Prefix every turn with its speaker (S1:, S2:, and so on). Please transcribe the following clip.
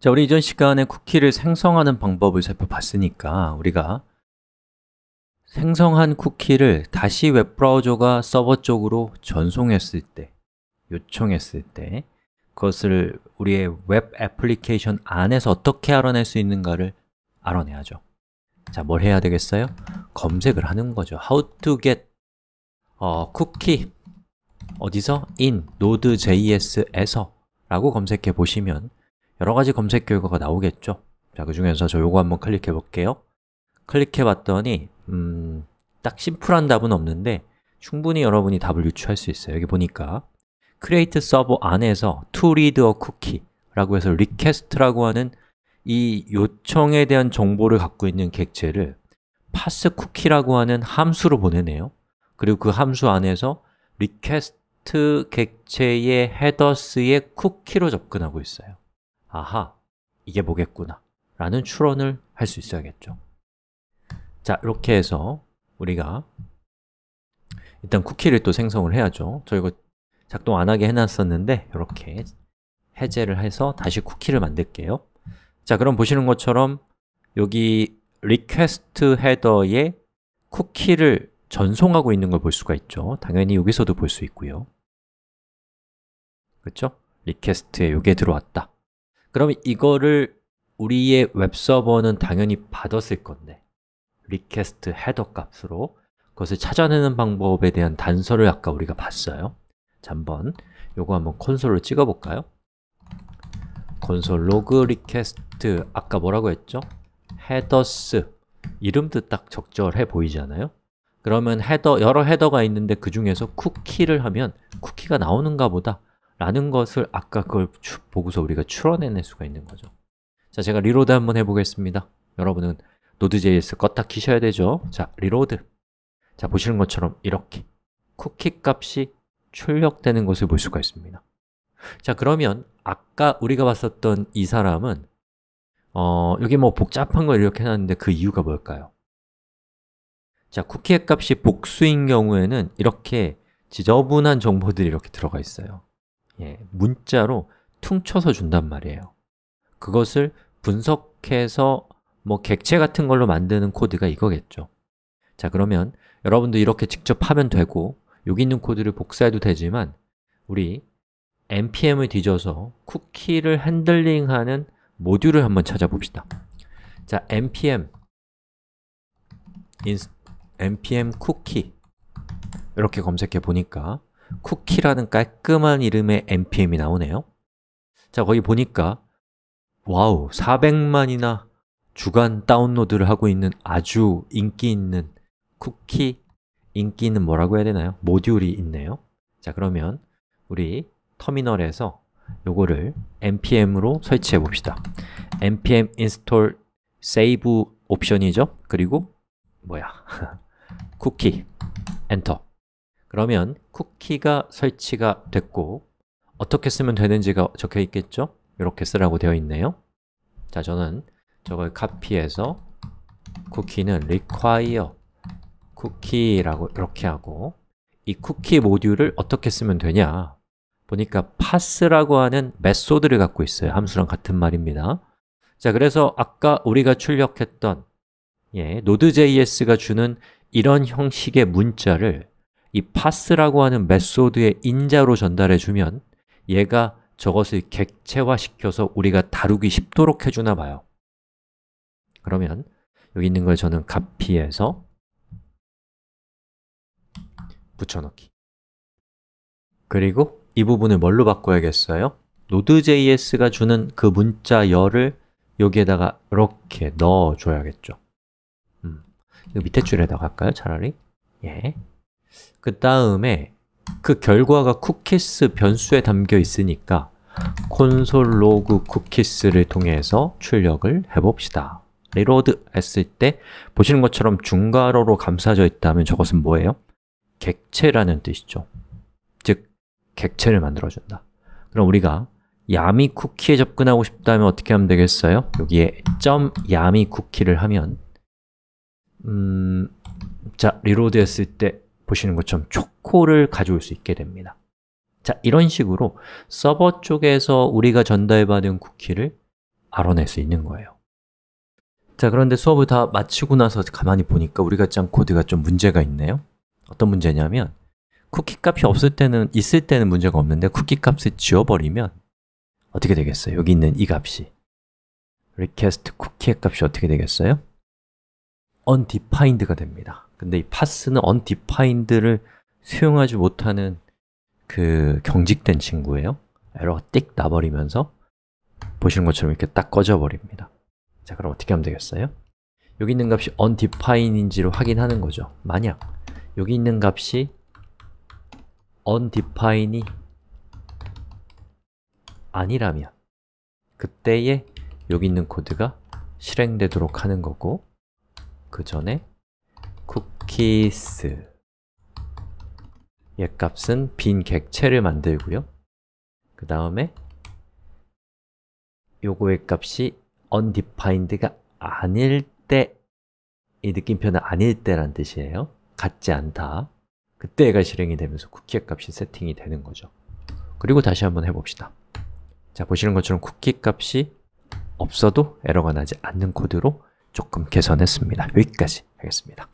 S1: 자, 우리 이전 시간에 쿠키를 생성하는 방법을 살펴봤으니까 우리가 생성한 쿠키를 다시 웹브라우저가 서버 쪽으로 전송했을 때, 요청했을 때 그것을 우리의 웹 애플리케이션 안에서 어떻게 알아낼 수 있는가를 알아내야죠 자, 뭘 해야 되겠어요? 검색을 하는 거죠 How to get 어, 쿠키 어디서? in node.js에서 라고 검색해 보시면 여러 가지 검색 결과가 나오겠죠 자, 그 중에서 저 요거 한번 클릭해 볼게요 클릭해 봤더니 음, 딱 심플한 답은 없는데 충분히 여러분이 답을 유추할 수 있어요 여기 보니까 create server 안에서 to read a cookie 라고 해서 request라고 하는 이 요청에 대한 정보를 갖고 있는 객체를 pass cookie라고 하는 함수로 보내네요 그리고 그 함수 안에서 request 객체의 헤더스의 쿠키로 접근하고 있어요 아하, 이게 뭐겠구나 라는 추론을 할 수 있어야겠죠 자, 이렇게 해서 우리가 일단 쿠키를 또 생성을 해야죠 저 이거 작동 안 하게 해놨었는데 이렇게 해제를 해서 다시 쿠키를 만들게요 자, 그럼 보시는 것처럼 여기 request 헤더에 쿠키를 전송하고 있는 걸 볼 수가 있죠 당연히 여기서도 볼 수 있고요 그렇죠? 리퀘스트에 이게 들어왔다 그럼 이거를 우리의 웹서버는 당연히 받았을 건데 request h e 값으로 그것을 찾아내는 방법에 대한 단서를 아까 우리가 봤어요 자, 한번 이거 한번 콘솔로 찍어볼까요? 콘솔 로그 리퀘스트 아까 뭐라고 했죠? 헤더스 이름도 딱 적절해 보이잖아요? 그러면 헤더, 여러 헤더가 있는데 그 중에서 쿠키를 하면 쿠키가 나오는가 보다 라는 것을 아까 그걸 보고서 우리가 추론해낼 수가 있는 거죠 자, 제가 리로드 한번 해보겠습니다 여러분은 Node.js 껐다 키셔야 되죠 자, 리로드 자, 보시는 것처럼 이렇게 쿠키 값이 출력되는 것을 볼 수가 있습니다 자, 그러면 아까 우리가 봤었던 이 사람은 어, 여기 뭐 복잡한 걸 이렇게 해놨는데 그 이유가 뭘까요? 자, 쿠키의 값이 복수인 경우에는 이렇게 지저분한 정보들이 이렇게 들어가 있어요 예, 문자로 퉁쳐서 준단 말이에요 그것을 분석해서 뭐 객체 같은 걸로 만드는 코드가 이거겠죠 자 그러면 여러분도 이렇게 직접 하면 되고 여기 있는 코드를 복사해도 되지만 우리 npm을 뒤져서 쿠키를 핸들링하는 모듈을 한번 찾아봅시다 자, npm npm 쿠키 이렇게 검색해 보니까 쿠키라는 깔끔한 이름의 npm이 나오네요 자, 거기 보니까 와우, 400만이나 주간 다운로드를 하고 있는 아주 인기 있는 쿠키 인기 있는 뭐라고 해야 되나요? 모듈이 있네요 자, 그러면 우리 터미널에서 요거를 npm으로 설치해 봅시다 npm install save 옵션이죠? 그리고 뭐야? 쿠키 엔터 그러면 쿠키가 설치가 됐고 어떻게 쓰면 되는지가 적혀 있겠죠? 이렇게 쓰라고 되어 있네요 자, 저는 저걸 카피해서 쿠키는 require 쿠키라고 이렇게 하고 이 쿠키 모듈을 어떻게 쓰면 되냐 보니까 pass라고 하는 메소드를 갖고 있어요 함수랑 같은 말입니다 자, 그래서 아까 우리가 출력했던 예, Node.js가 주는 이런 형식의 문자를 이 pass라고 하는 메소드의 인자로 전달해 주면 얘가 저것을 객체화시켜서 우리가 다루기 쉽도록 해주나 봐요 그러면 여기 있는 걸 저는 카피해서 붙여넣기 그리고 이 부분을 뭘로 바꿔야겠어요? Node.js가 주는 그 문자 열을 여기에다가 이렇게 넣어줘야겠죠 음, 이 밑에 줄에다가 할까요? 차라리? 예. 그 다음에 그 결과가 쿠키스 변수에 담겨 있으니까 console.log c o o k i e s 를 통해서 출력을 해봅시다. 리로드 했을 때 보시는 것처럼 중괄호로 감싸져 있다면 저것은 뭐예요? 객체라는 뜻이죠. 즉, 객체를 만들어준다. 그럼 우리가 야미 쿠키에 접근하고 싶다면 어떻게 하면 되겠어요? 여기에 점 야미 쿠키를 하면 음, 자, 리로드 했을 때 보시는 것처럼 초코를 가져올 수 있게 됩니다. 자, 이런 식으로 서버 쪽에서 우리가 전달받은 쿠키를 알아낼 수 있는 거예요. 자, 그런데 수업을 다 마치고 나서 가만히 보니까 우리가 짠 코드가 좀 문제가 있네요. 어떤 문제냐면 쿠키 값이 없을 때는, 있을 때는 문제가 없는데 쿠키 값을 지워버리면 어떻게 되겠어요? 여기 있는 이 값이 request 쿠키의 값이 어떻게 되겠어요? undefined가 됩니다. 근데 이 pass는 undefined를 수용하지 못하는 그 경직된 친구예요. 에러가 띡 나버리면서 보시는 것처럼 이렇게 딱 꺼져버립니다. 자, 그럼 어떻게 하면 되겠어요? 여기 있는 값이 undefined인지를 확인하는 거죠. 만약 여기 있는 값이 undefined이 아니라면 그때에 여기 있는 코드가 실행되도록 하는 거고 그 전에 쿠키스 얘 값은 빈 객체를 만들고요. 그 다음에 요거의 값이 undefined가 아닐 때 이 느낌표는 아닐 때란 뜻이에요. 같지 않다. 그때 얘가 실행이 되면서 쿠키의 값이 세팅이 되는 거죠. 그리고 다시 한번 해봅시다. 자, 보시는 것처럼 쿠키 값이 없어도 에러가 나지 않는 코드로 조금 개선했습니다. 여기까지 하겠습니다.